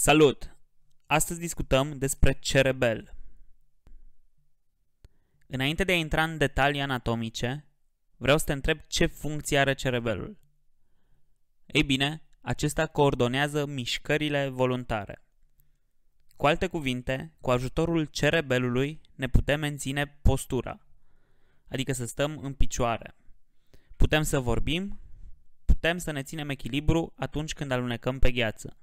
Salut! Astăzi discutăm despre cerebel. Înainte de a intra în detalii anatomice, vreau să te întreb ce funcție are cerebelul. Ei bine, acesta coordonează mișcările voluntare. Cu alte cuvinte, cu ajutorul cerebelului ne putem menține postura, adică să stăm în picioare. Putem să vorbim, putem să ne ținem echilibru atunci când alunecăm pe gheață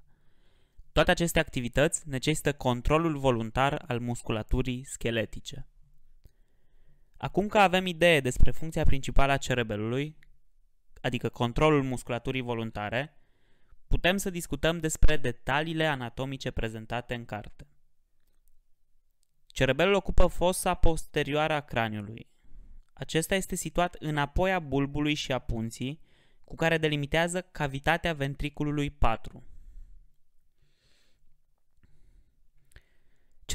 toate aceste activități necesită controlul voluntar al musculaturii scheletice. Acum că avem idee despre funcția principală a cerebelului, adică controlul musculaturii voluntare, putem să discutăm despre detaliile anatomice prezentate în carte. Cerebelul ocupă fosa posterioară a craniului. Acesta este situat înapoi a bulbului și a punții, cu care delimitează cavitatea ventriculului 4.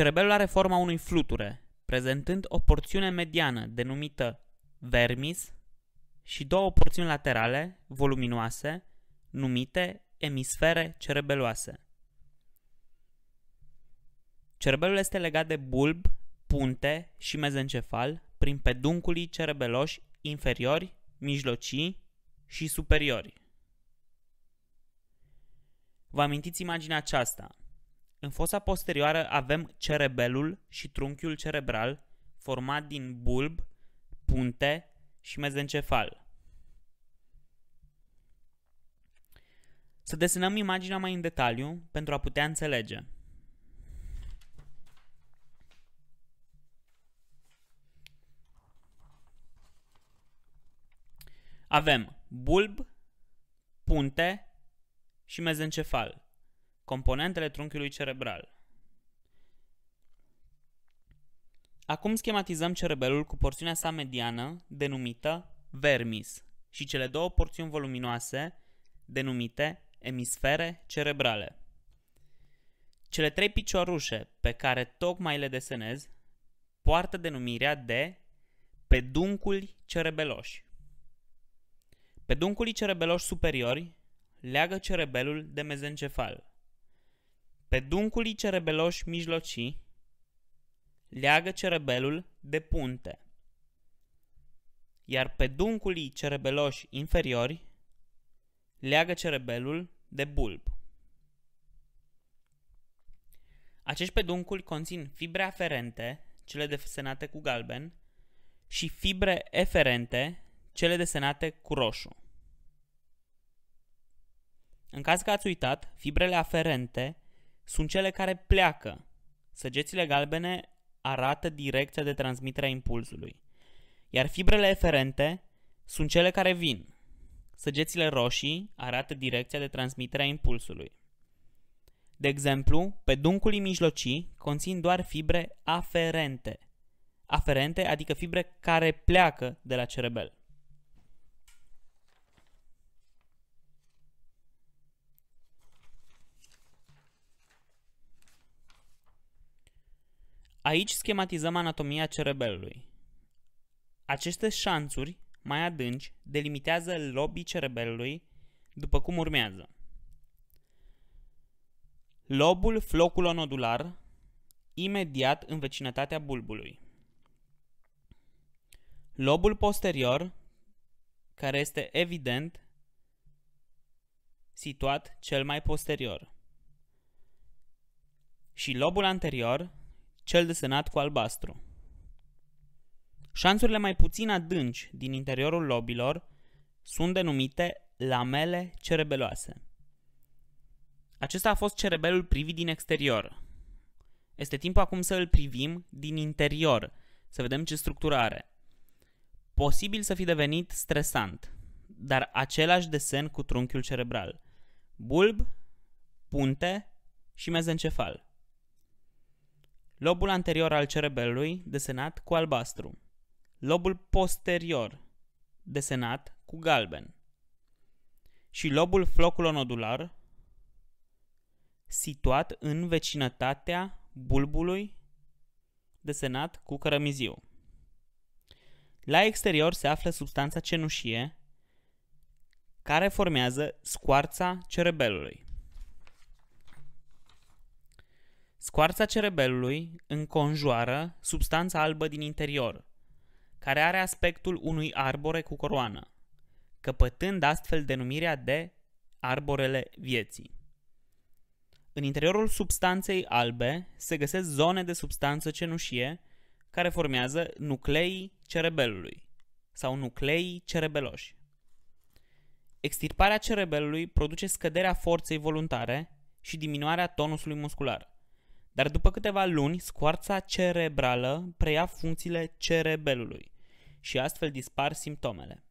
Cerebelul are forma unui fluture, prezentând o porțiune mediană denumită vermis și două porțiuni laterale, voluminoase, numite emisfere cerebeloase. Cerebelul este legat de bulb, punte și mezencefal prin pedunculii cerebeloși inferiori, mijlocii și superiori. Vă amintiți imaginea aceasta – în fosa posterioară avem cerebelul și trunchiul cerebral, format din bulb, punte și mezencefal. Să desenăm imaginea mai în detaliu pentru a putea înțelege. Avem bulb, punte și mezencefal. Componentele trunchiului cerebral Acum schematizăm cerebelul cu porțiunea sa mediană, denumită vermis, și cele două porțiuni voluminoase, denumite emisfere cerebrale. Cele trei piciorușe pe care tocmai le desenez poartă denumirea de pedunculi cerebeloși. Pedunculii cerebeloși superiori leagă cerebelul de mezencefal. Pe dunculii cerebeloși mijlocii, leagă cerebelul de punte. Iar pe dunculii cerebeloși inferiori, leagă cerebelul de bulb. Acești pedunculi conțin fibre aferente, cele desenate cu galben, și fibre eferente, cele desenate cu roșu. În caz că ați uitat, fibrele aferente sunt cele care pleacă. Săgețile galbene arată direcția de transmitere a impulsului, iar fibrele eferente sunt cele care vin. Săgețile roșii arată direcția de transmitere a impulsului. De exemplu, pe dunculii mijlocii conțin doar fibre aferente. Aferente adică fibre care pleacă de la cerebel. Aici schematizăm anatomia cerebelului. Aceste șanțuri mai adânci delimitează lobii cerebelului după cum urmează. Lobul floculonodular, imediat în vecinătatea bulbului. Lobul posterior, care este evident situat cel mai posterior. Și lobul anterior, cel desenat cu albastru. Șanțurile mai puțin adânci din interiorul lobilor sunt denumite lamele cerebeloase. Acesta a fost cerebelul privit din exterior. Este timpul acum să îl privim din interior, să vedem ce structură are. Posibil să fi devenit stresant, dar același desen cu trunchiul cerebral. Bulb, punte și mezencefal. Lobul anterior al cerebelului, desenat cu albastru. Lobul posterior, desenat cu galben. Și lobul floculonodular, situat în vecinătatea bulbului, desenat cu cărămiziu. La exterior se află substanța cenușie, care formează scoarța cerebelului. Scoarța cerebelului înconjoară substanța albă din interior, care are aspectul unui arbore cu coroană, căpătând astfel denumirea de arborele vieții. În interiorul substanței albe se găsesc zone de substanță cenușie care formează nucleii cerebelului sau nucleii cerebeloși. Extirparea cerebelului produce scăderea forței voluntare și diminuarea tonusului muscular. Dar după câteva luni, scoarța cerebrală preia funcțiile cerebelului și astfel dispar simptomele.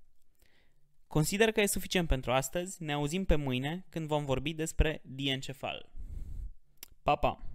Consider că e suficient pentru astăzi, ne auzim pe mâine când vom vorbi despre diencefal. Pa, pa!